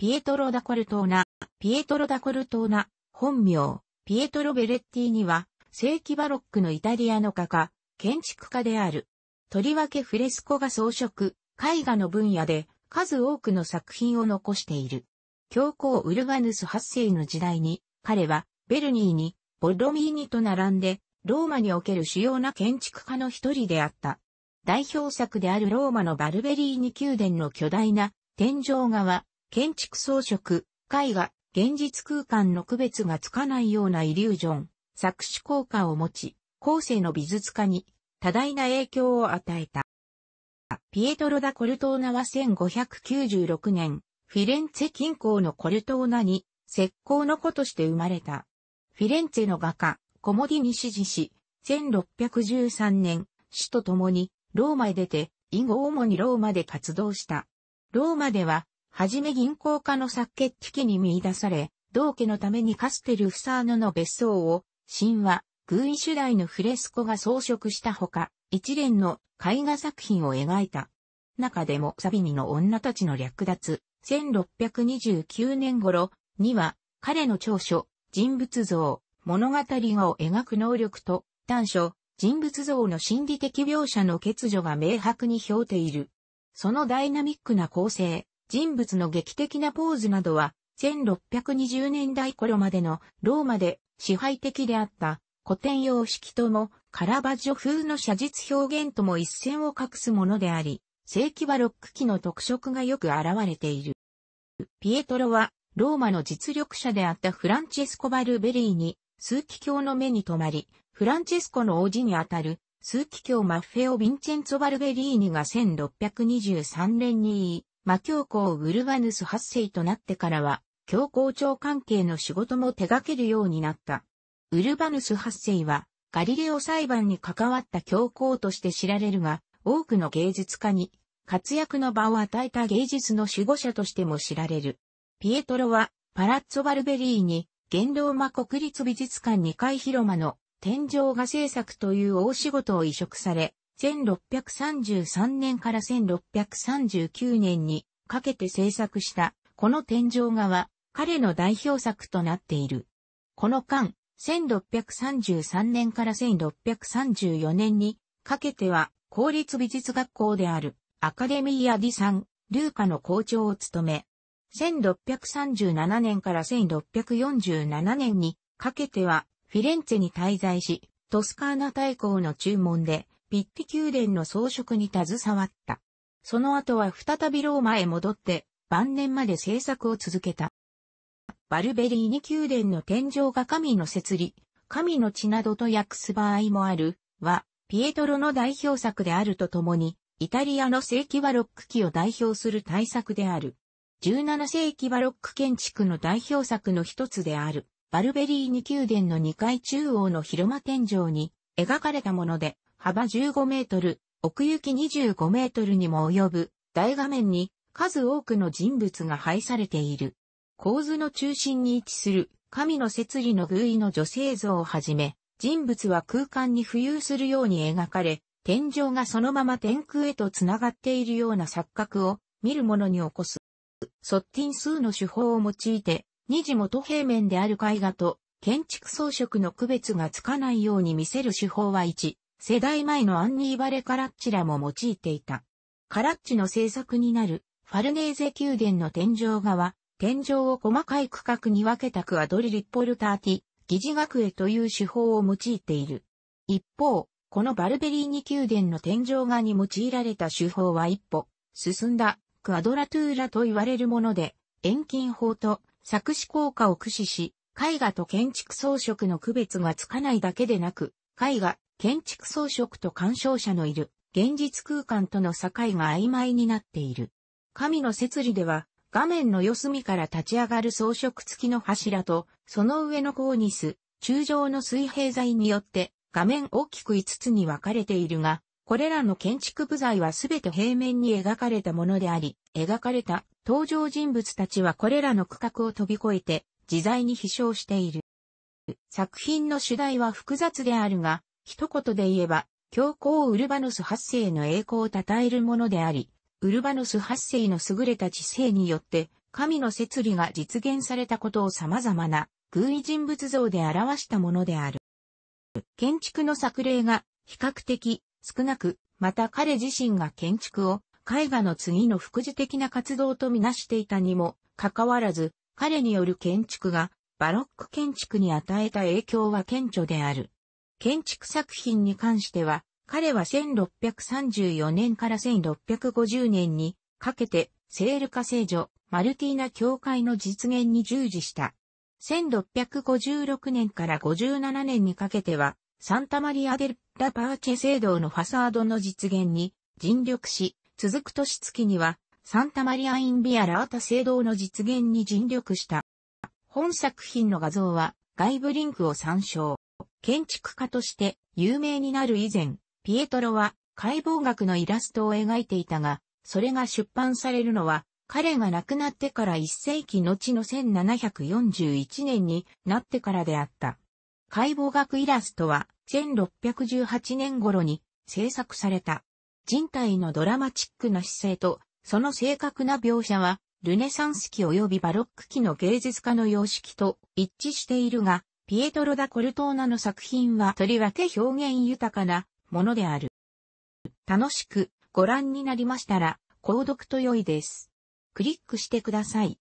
ピエトロ・ダコルトーナ、ピエトロ・ダコルトーナ、本名、ピエトロ・ベレッティには、世紀バロックのイタリアの画家、建築家である。とりわけフレスコ画装飾、絵画の分野で、数多くの作品を残している。教皇ウルガヌス8世の時代に、彼は、ベルニーに、ボロミーニと並んで、ローマにおける主要な建築家の一人であった。代表作であるローマのバルベリーニ宮殿の巨大な天井画は建築装飾、絵画、現実空間の区別がつかないようなイリュージョン、作詞効果を持ち、後世の美術家に多大な影響を与えた。ピエトロ・ダ・コルトーナは1596年、フィレンツェ近郊のコルトーナに、石膏の子として生まれた。フィレンツェの画家、コモディに支持し、1613年、死と共にローマへ出て、以後主にローマで活動した。ローマでははじめ銀行家の作決危機に見出され、同家のためにカステル・フサーノの別荘を、神話、軍医主題のフレスコが装飾したほか、一連の絵画作品を描いた。中でもサビニの女たちの略奪、1629年頃には、彼の長所、人物像、物語画を描く能力と、短所、人物像の心理的描写の欠如が明白に表ている。そのダイナミックな構成、人物の劇的なポーズなどは、1620年代頃までのローマで支配的であった古典様式ともカラバジョ風の写実表現とも一線を画すものであり、世紀バロック期の特色がよく現れている。ピエトロはローマの実力者であったフランチェスコ・バルベリーに数奇教の目に留まり、フランチェスコの王子にあたる数奇教マッフェオ・ヴィンチェンツォ・バルベリーニが1623年に魔教皇ウルバヌス8世となってからは、教皇庁関係の仕事も手掛けるようになった。ウルバヌス8世は、ガリレオ裁判に関わった教皇として知られるが、多くの芸術家に活躍の場を与えた芸術の守護者としても知られる。ピエトロは、パラッツォ・バルベリーに、元老魔国立美術館2階広間の天井画制作という大仕事を移植され、1633年から1639年にかけて制作したこの天井画は彼の代表作となっている。この間、1633年から1634年にかけては公立美術学校であるアカデミーアディサン・ルーカの校長を務め、1637年から1647年にかけてはフィレンツェに滞在し、トスカーナ大公の注文でピッティ宮殿の装飾に携わった。その後は再びローマへ戻って、晩年まで制作を続けた。バルベリーニ宮殿の天井が神の設理、神の血などと訳す場合もある、は、ピエトロの代表作であるとともに、イタリアの世紀バロック期を代表する大作である。17世紀バロック建築の代表作の一つである、バルベリーニ宮殿の2階中央の広間天井に描かれたもので、幅15メートル、奥行き25メートルにも及ぶ大画面に数多くの人物が配されている。構図の中心に位置する神の摂理の偶意の女性像をはじめ、人物は空間に浮遊するように描かれ、天井がそのまま天空へと繋がっているような錯覚を見る者に起こす。ソッティン数の手法を用いて、二次元平面である絵画と建築装飾の区別がつかないように見せる手法は1、世代前のアンニーバレ・カラッチらも用いていた。カラッチの制作になるファルネーゼ宮殿の天井画は、天井を細かい区画に分けたクアドリリッポルターティ、疑似学へという手法を用いている。一方、このバルベリーニ宮殿の天井画に用いられた手法は一歩、進んだ、クアドラトゥーラと言われるもので、遠近法と作詞効果を駆使し、絵画と建築装飾の区別がつかないだけでなく、絵画、建築装飾と鑑賞者のいる現実空間との境が曖昧になっている。神の摂理では、画面の四隅から立ち上がる装飾付きの柱と、その上のコーニス、中上の水平材によって、画面大きく5つに分かれているが、これらの建築部材はすべて平面に描かれたものであり、描かれた登場人物たちはこれらの区画を飛び越えて、自在に飛翔している。作品の主題は複雑であるが、一言で言えば、教皇ウルバノス発世の栄光を称えるものであり、ウルバノス発世の優れた知性によって、神の摂理が実現されたことを様々な偶意人物像で表したものである。建築の作例が比較的少なく、また彼自身が建築を絵画の次の副次的な活動とみなしていたにもかかわらず、彼による建築がバロック建築に与えた影響は顕著である。建築作品に関しては、彼は1634年から1650年にかけてセール化聖女、マルティーナ教会の実現に従事した。1656年から57年にかけては、サンタマリア・デラ・パーチェ聖堂のファサードの実現に尽力し、続く年月には、サンタマリア・インビア・ラータ聖堂の実現に尽力した。本作品の画像は外部リンクを参照。建築家として有名になる以前、ピエトロは解剖学のイラストを描いていたが、それが出版されるのは、彼が亡くなってから一世紀後の1741年になってからであった。解剖学イラストは1618年頃に制作された。人体のドラマチックな姿勢と、その正確な描写は、ルネサンス期及びバロック期の芸術家の様式と一致しているが、ピエトロ・ダ・コルトーナの作品はとりわけ表現豊かなものである。楽しくご覧になりましたら、購読と良いです。クリックしてください。